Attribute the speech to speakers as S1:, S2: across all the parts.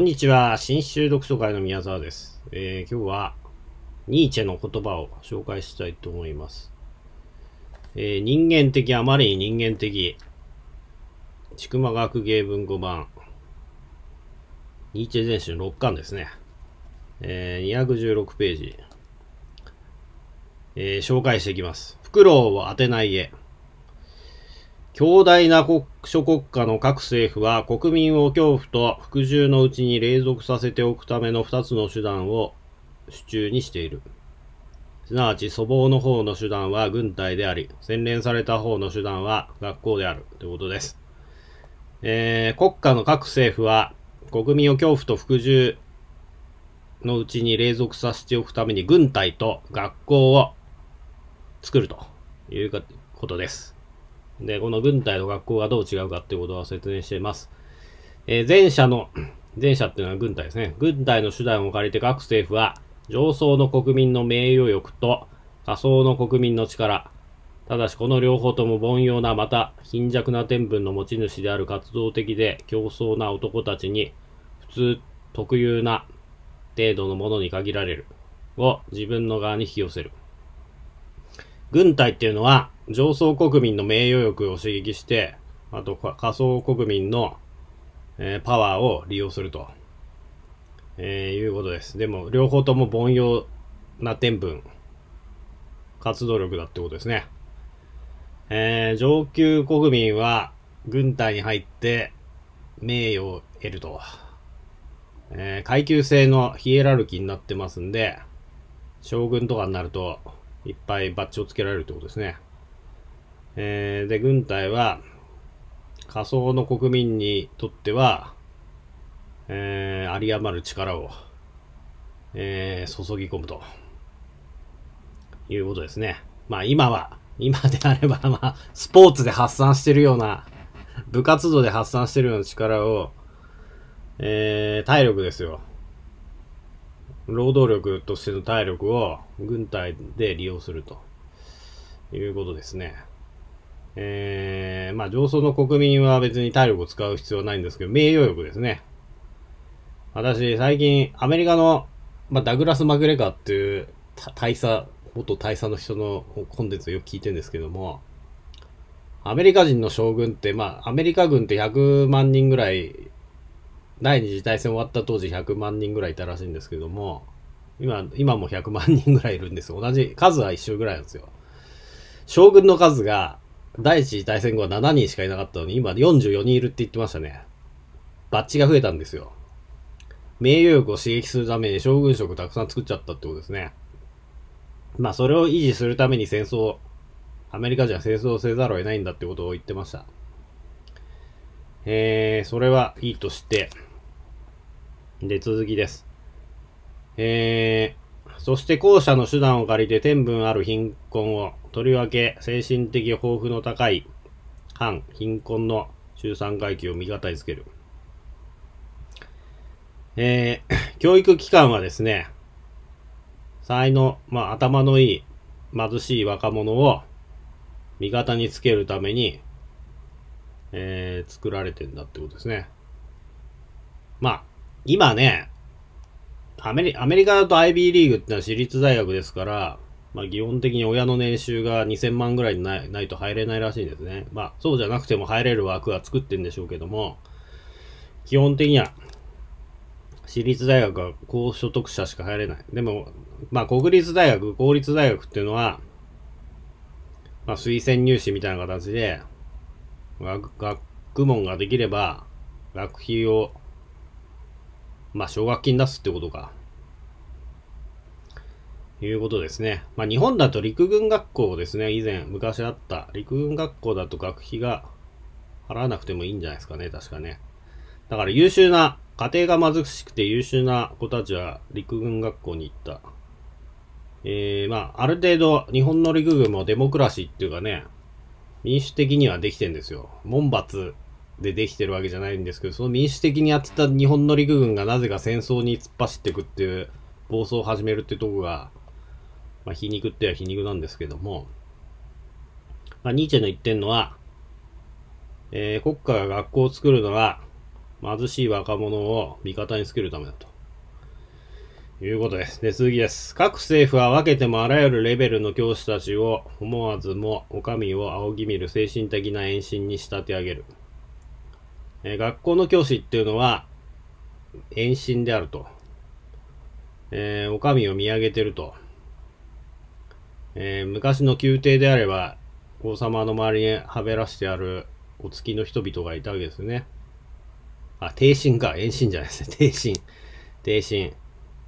S1: こんにちは。新州読書会の宮沢です。えー、今日は、ニーチェの言葉を紹介したいと思います。えー、人間的、あまりに人間的。筑く学芸文庫版。ニーチェ全集6巻ですね。えー、216ページ。え紹介していきます。フクロウを当てない絵。強大な国諸国家の各政府は国民を恐怖と服従のうちに隷属させておくための2つの手段を手中にしている。すなわち、粗暴の方の手段は軍隊であり、洗練された方の手段は学校である。ということです。えー、国家の各政府は国民を恐怖と服従のうちに隷属させておくために軍隊と学校を作るということです。で、この軍隊の学校がどう違うかっていうことは説明しています。えー、前者の、前者っていうのは軍隊ですね。軍隊の手段を借りて各政府は、上層の国民の名誉欲と下層の国民の力、ただしこの両方とも凡庸なまた貧弱な天文の持ち主である活動的で競争な男たちに、普通特有な程度のものに限られるを自分の側に引き寄せる。軍隊っていうのは、上層国民の名誉欲を刺激して、あと仮想国民の、えー、パワーを利用すると、えー、いうことです。でも、両方とも凡庸な点分、活動力だってことですね。えー、上級国民は軍隊に入って名誉を得ると。えー、階級制のヒエラルキーになってますんで、将軍とかになると、いっぱいバッチをつけられるってことですね。えー、で、軍隊は、仮想の国民にとっては、えー、有り余る力を、えー、注ぎ込むということですね。まあ今は、今であれば、まあ、スポーツで発散してるような、部活動で発散してるような力を、えー、体力ですよ。労働力としての体力を軍隊で利用するということですね。えー、まあ上層の国民は別に体力を使う必要ないんですけど、名誉欲ですね。私、最近、アメリカの、まあ、ダグラス・マグレカーっていう、大佐、元大佐の人のコンテンツをよく聞いてるんですけども、アメリカ人の将軍って、まあ、アメリカ軍って100万人ぐらい、第二次大戦終わった当時100万人ぐらいいたらしいんですけども、今、今も100万人ぐらいいるんですよ。同じ、数は一緒ぐらいなんですよ。将軍の数が第一次大戦後は7人しかいなかったのに、今44人いるって言ってましたね。バッチが増えたんですよ。名誉欲を刺激するために将軍職たくさん作っちゃったってことですね。まあ、それを維持するために戦争、アメリカじゃ戦争せざるを得ないんだってことを言ってました。えー、それはいいとして、で、続きです。えー、そして後者の手段を借りて天分ある貧困を、とりわけ精神的抱負の高い反貧困の中産階級を味方につける。えー、教育機関はですね、才能、まあ頭のいい貧しい若者を味方につけるために、えー、作られてんだってことですね。まあ、今ね、アメリアメリカだと IB リーグってのは私立大学ですから、まあ、基本的に親の年収が2000万ぐらいないないと入れないらしいんですね。まあ、そうじゃなくても入れる枠は作ってんでしょうけども、基本的には、私立大学は高所得者しか入れない。でも、まあ、国立大学、公立大学っていうのは、まあ、推薦入試みたいな形で、学学問ができれば、学費をまあ、奨学金出すってことか。いうことですね。まあ、日本だと陸軍学校ですね。以前、昔あった。陸軍学校だと学費が払わなくてもいいんじゃないですかね。確かね。だから優秀な、家庭が貧しくて優秀な子たちは陸軍学校に行った。えー、まあ、ある程度、日本の陸軍もデモクラシーっていうかね、民主的にはできてんですよ。門罰でできてるわけじゃないんですけど、その民主的にやってた日本の陸軍がなぜか戦争に突っ走っていくっていう、暴走を始めるってとこが、まあ、皮肉っては皮肉なんですけども、まあ、ニーチェの言ってんのは、えー、国家が学校を作るのは、貧しい若者を味方につけるためだと。いうことです。で、次です。各政府は分けてもあらゆるレベルの教師たちを思わずも、お上を仰ぎ見る精神的な延伸に仕立て上げる。えー、学校の教師っていうのは、遠心であると。えー、お上を見上げてると。えー、昔の宮廷であれば、王様の周りにはべらしてあるお月の人々がいたわけですね。あ、帝神か。遠心じゃないですね。帝神。帝神。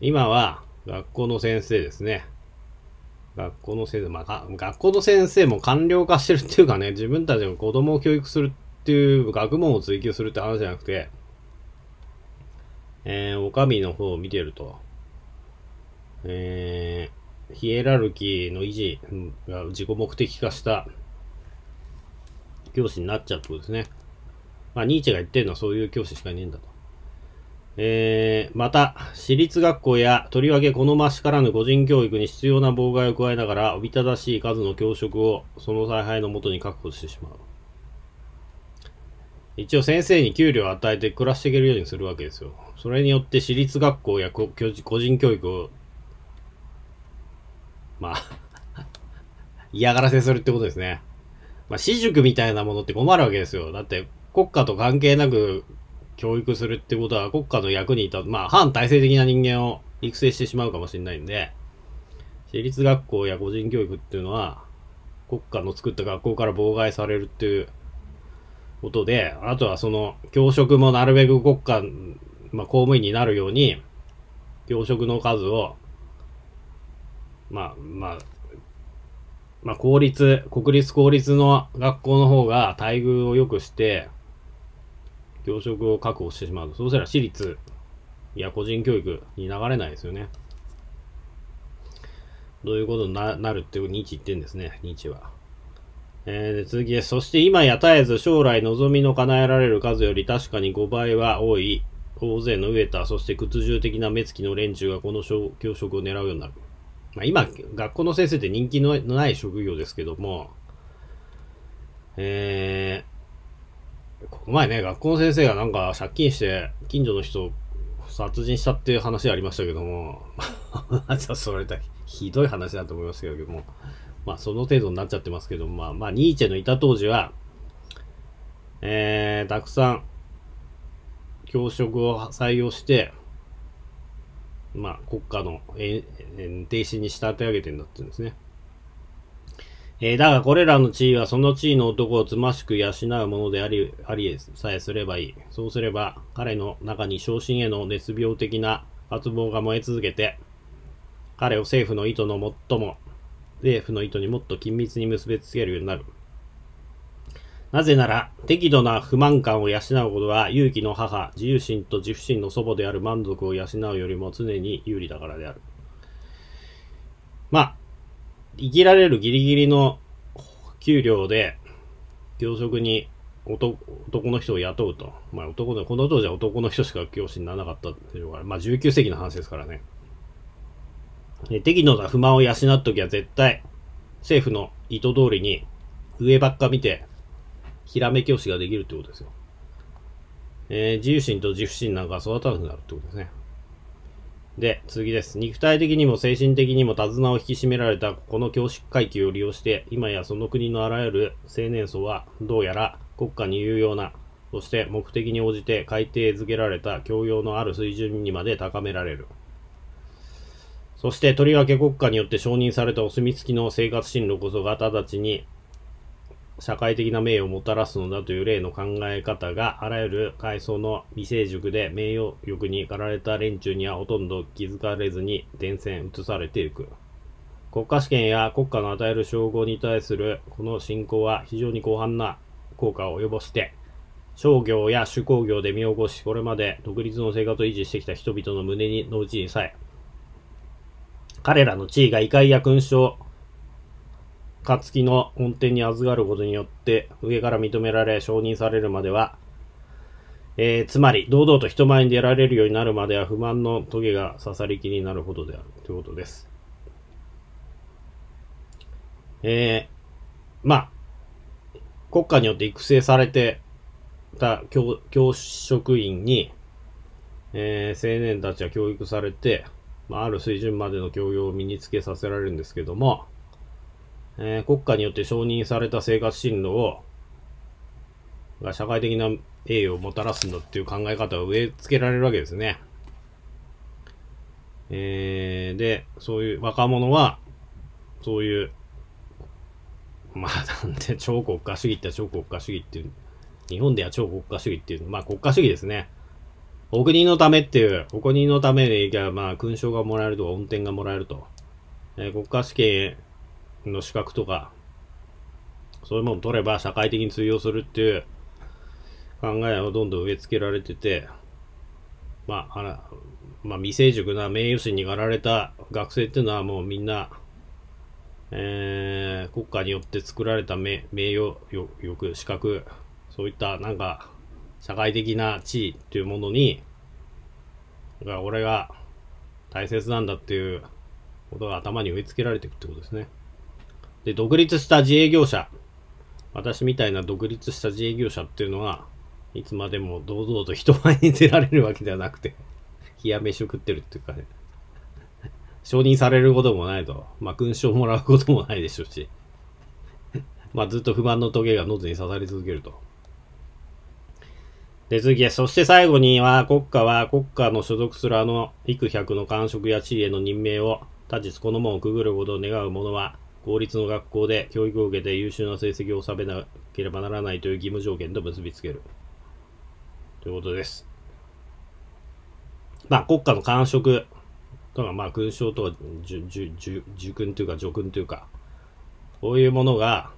S1: 今は、学校の先生ですね。学校の先生、まあ、学校の先生も官僚化してるっていうかね、自分たちの子供を教育するっていう学問を追求するって話じゃなくて、えー、お上の方を見てると、えー、ヒエラルキーの維持が自己目的化した教師になっちゃうってことですね。まあ、ニーチェが言ってるのはそういう教師しかいねえんだと。えー、また、私立学校や、とりわけ好ましからぬ個人教育に必要な妨害を加えながら、おびただしい数の教職を、その采配のもとに確保してしまう。一応先生に給料を与えて暮らしていけるようにするわけですよ。それによって私立学校や個人教育を、まあ 嫌がらせするってことですね。まあ、私塾みたいなものって困るわけですよ。だって国家と関係なく教育するってことは国家の役に立つ、まあ反体制的な人間を育成してしまうかもしれないんで、私立学校や個人教育っていうのは国家の作った学校から妨害されるっていうことで、あとはその、教職もなるべく国家、まあ、公務員になるように、教職の数を、まあ、まあ、まあ、公立、国立公立の学校の方が待遇を良くして、教職を確保してしまうと。そうしたら私立や個人教育に流れないですよね。どういうことになるっていう日言ってんですね、日は。えー、続きです。そして今や絶えず将来望みの叶えられる数より確かに5倍は多い、大勢の飢えた、そして屈辱的な目つきの連中がこの教職を狙うようになる。まあ、今、学校の先生って人気のない職業ですけども、えー、この前ね、学校の先生がなんか借金して近所の人殺人したっていう話ありましたけども、じ あそれだひどい話だと思いますけども、まあ、その程度になっちゃってますけど、まあ、まあ、ニーチェのいた当時は、えー、たくさん、教職を採用して、まあ、国家の、え停止に仕立て上げてんだってうんですね。えー、だがこれらの地位はその地位の男をつましく養うものであり、ありさえすればいい。そうすれば、彼の中に昇進への熱病的な渇望が燃え続けて、彼を政府の意図の最も政府の意図にもっと緊密に結びつけるようになる。なぜなら、適度な不満感を養うことは、勇気の母、自由心と自負心の祖母である満足を養うよりも常に有利だからである。まあ、生きられるギリギリの給料で、教職に男の人を雇うと。まあ、男の、この当時は男の人しか教師にならなかったでしょうから、まあ、19世紀の話ですからね。え適度な不満を養っときは絶対、政府の意図通りに上ばっか見て、ひらめき教師ができるってことですよ。えー、自由心と自負心なんか育たなくなるってことですね。で、次です。肉体的にも精神的にも手綱を引き締められたこの教師階級を利用して、今やその国のあらゆる青年層は、どうやら国家に有用な、そして目的に応じて改定づけられた教養のある水準にまで高められる。そして、とりわけ国家によって承認されたお墨付きの生活進路こそが直ちに社会的な名誉をもたらすのだという例の考え方があらゆる階層の未成熟で名誉欲に駆られた連中にはほとんど気づかれずに伝染移されていく。国家試験や国家の与える称号に対するこの信仰は非常に広範な効果を及ぼして、商業や手工業で見起こし、これまで独立の生活を維持してきた人々の胸に、のうちにさえ、彼らの地位が異界や勲章、勝つの恩典に預かることによって、上から認められ、承認されるまでは、えー、つまり、堂々と人前に出られるようになるまでは不満の棘が刺さり気になるほどであるということです。えー、まあ、国家によって育成されてた教教職員に、えー、青年たちは教育されて、まあ、ある水準までの教養を身につけさせられるんですけども、えー、国家によって承認された生活進路を、が社会的な栄誉をもたらすんだっていう考え方を植え付けられるわけですね。えー、で、そういう若者は、そういう、まあ なんで超国家主義って超国家主義っていう、日本では超国家主義っていう、まあ国家主義ですね。お国のためっていう、お国のために、まあ、勲章がもらえるとか、恩典がもらえると。えー、国家試験の資格とか、そういうものを取れば社会的に通用するっていう考えをどんどん植え付けられてて、まあ、あら、まあ、未成熟な名誉心にがられた学生っていうのはもうみんな、えー、国家によって作られた名名誉、よ、よく資格、そういったなんか社会的な地位というものに、が俺が大切なんだっていうことが頭に植え付けられていくってことですね。で、独立した自営業者。私みたいな独立した自営業者っていうのは、いつまでも堂々と人前に出られるわけではなくて、冷や飯を食ってるっていうかね、承認されることもないと、まあ、勲章をもらうこともないでしょうし、まあ、ずっと不満の棘が喉に刺さり続けると。で、次は、そして最後には、国家は国家の所属するあの幾百の官職や地位への任命を、他日この門をくぐることを願う者は、公立の学校で教育を受けて優秀な成績を収めなければならないという義務条件と結びつける。ということです。まあ、国家の官職とか、まあ、勲章とか、従勲というか、叙勲というか、こういうものが、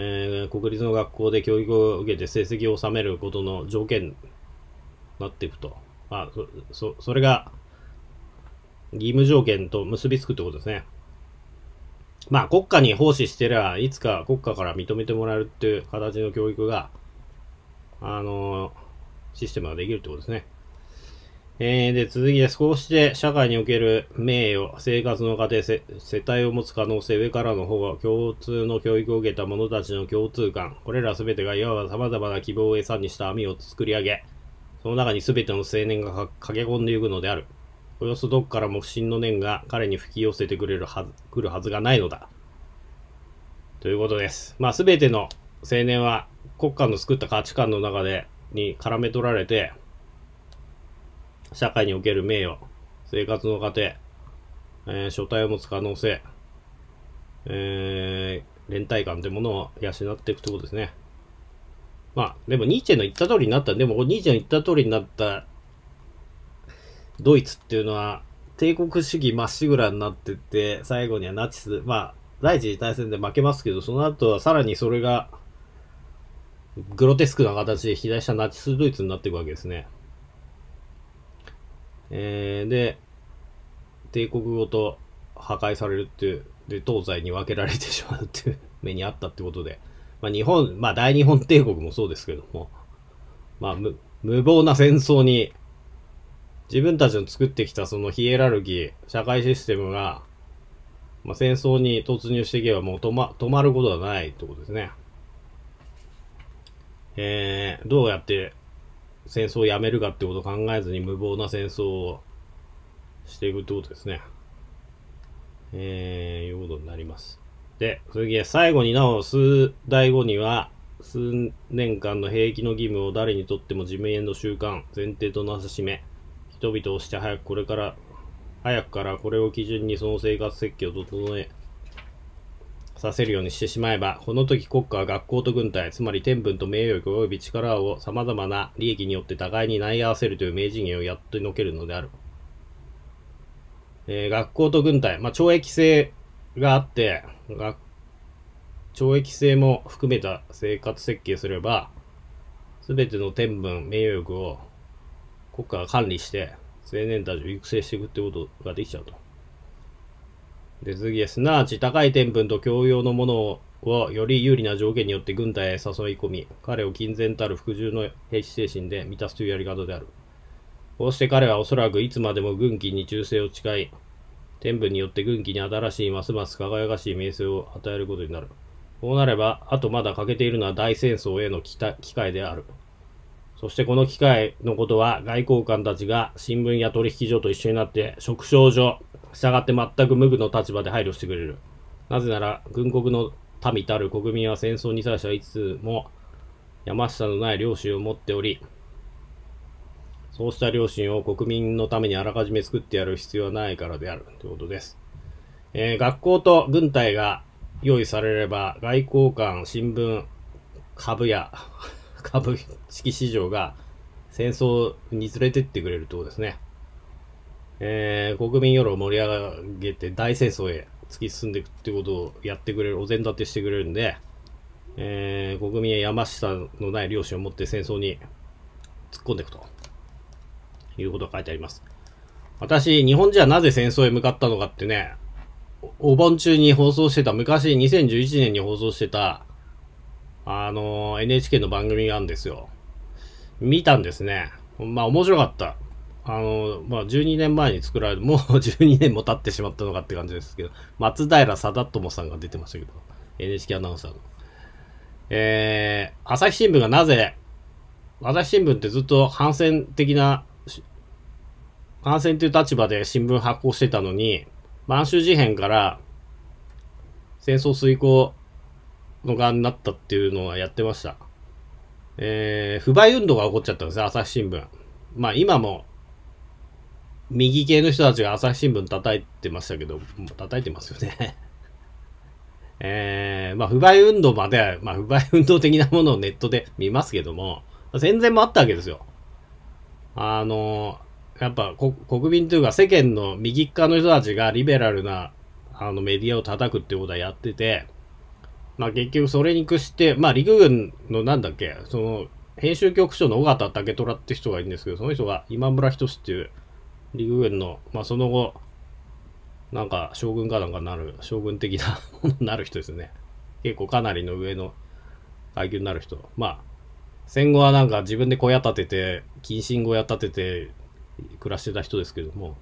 S1: えー、国立の学校で教育を受けて成績を収めることの条件になっていくと。あ、そ、そ、それが、義務条件と結びつくってことですね。まあ、国家に奉仕してりゃ、いつか国家から認めてもらえるっていう形の教育が、あのー、システムができるってことですね。えー、で、続きで少しで社会における名誉、生活の過程、世帯を持つ可能性、上からの保護、共通の教育を受けた者たちの共通感、これら全てがいわば様々な希望を餌にした網を作り上げ、その中に全ての青年が駆け込んでいくのである。およそどこからも不審の念が彼に吹き寄せてくれるはず、来るはずがないのだ。ということです。まあ、全ての青年は国家の作った価値観の中で、に絡め取られて、社会における名誉、生活の過程、えー、書体を持つ可能性、えー、連帯感というものを養っていくということですね。まあ、でもニーチェの言った通りになった、でもニーチェの言った通りになったドイツっていうのは帝国主義まっしぐらになってって、最後にはナチス、まあ、第一次大戦で負けますけど、その後はさらにそれがグロテスクな形で左下ナチスドイツになっていくわけですね。えー、で、帝国ごと破壊されるっていう、で、東西に分けられてしまうっていう目にあったってことで、まあ日本、まあ大日本帝国もそうですけども、まあ無、無謀な戦争に、自分たちの作ってきたそのヒエラルキー、社会システムが、まあ、戦争に突入していけばもう止ま、止まることはないってことですね。えー、どうやって戦争をやめるかってことを考えずに無謀な戦争をしていくってことですね。えー、いうことになります。で、次は最後になお、数代後には、数年間の兵役の義務を誰にとっても自明の習慣、前提となさしめ、人々をして早くこれから、早くからこれを基準にその生活設計を整え、させるようにしてしまえば、この時国家は学校と軍隊、つまり天文と名誉及び力を様々な利益によって互いに内合わせるという名人言をやっとのけるのである。えー、学校と軍隊、まあ、懲役制があって、懲役制も含めた生活設計すれば、すべての天文、名誉欲を国家が管理して、青年たちを育成していくってことができちゃうと。で、次すなわち高い天分と共用のものをより有利な条件によって軍隊へ誘い込み、彼を金然たる服従の兵士精神で満たすというやり方である。こうして彼はおそらくいつまでも軍旗に忠誠を誓い、天文によって軍旗に新しいますます輝かしい名声を与えることになる。こうなれば、あとまだ欠けているのは大戦争への機会である。そしてこの機会のことは外交官たちが新聞や取引所と一緒になって職掌所、従って全く無垢の立場で配慮してくれる。なぜなら、軍国の民たる国民は戦争に際してはいつも山下のない良心を持っており、そうした良心を国民のためにあらかじめ作ってやる必要はないからであるということです。えー、学校と軍隊が用意されれば、外交官、新聞、株や株式市場が戦争に連れてってくれるとですね。えー、国民世論を盛り上げて大戦争へ突き進んでいくってことをやってくれる、お膳立てしてくれるんで、えー、国民や山下のない良心を持って戦争に突っ込んでいくということが書いてあります。私、日本人はなぜ戦争へ向かったのかってね、お盆中に放送してた、昔2011年に放送してた、あの、NHK の番組があるんですよ。見たんですね。まあ面白かった。あの、まあ12年前に作られる、もう12年も経ってしまったのかって感じですけど、松平定友さんが出てましたけど、NHK アナウンサーの。えー、朝日新聞がなぜ、朝日新聞ってずっと反戦的な、反戦という立場で新聞発行してたのに、満州事変から戦争遂行のがになったっていうのはやってました。えー、不買運動が起こっちゃったんですね、朝日新聞。まあ今も、右系の人たちが朝日新聞叩いてましたけど、叩いてますよね えー、まあ不買運動まで、まあ不買運動的なものをネットで見ますけども、戦前もあったわけですよ。あの、やっぱ国民というか世間の右側の人たちがリベラルなあのメディアを叩くってことはやってて、まあ結局それに屈して、まあ陸軍のなんだっけ、その編集局長の尾形武虎って人がいるんですけど、その人が今村仁っていう陸軍の、まあその後、なんか将軍かなんかなる、将軍的な なる人ですね。結構かなりの上の階級になる人。まあ、戦後はなんか自分で小屋建てて、近親小屋建てて暮らしてた人ですけども、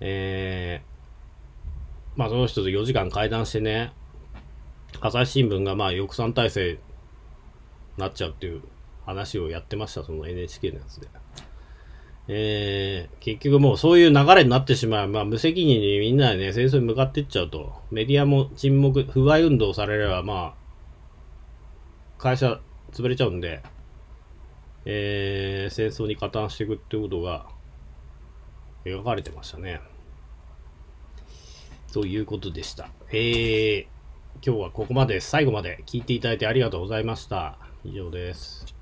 S1: えー、まあその人と4時間会談してね、朝日新聞がまあ抑散体制になっちゃうっていう話をやってました、その NHK のやつで。えー、結局もうそういう流れになってしまう。まあ無責任にみんなね、戦争に向かっていっちゃうと。メディアも沈黙、不買運動されれば、まあ、会社潰れちゃうんで、えー、戦争に加担していくってことが描かれてましたね。ということでした。えー今日はここまで最後まで聞いていただいてありがとうございました。以上です。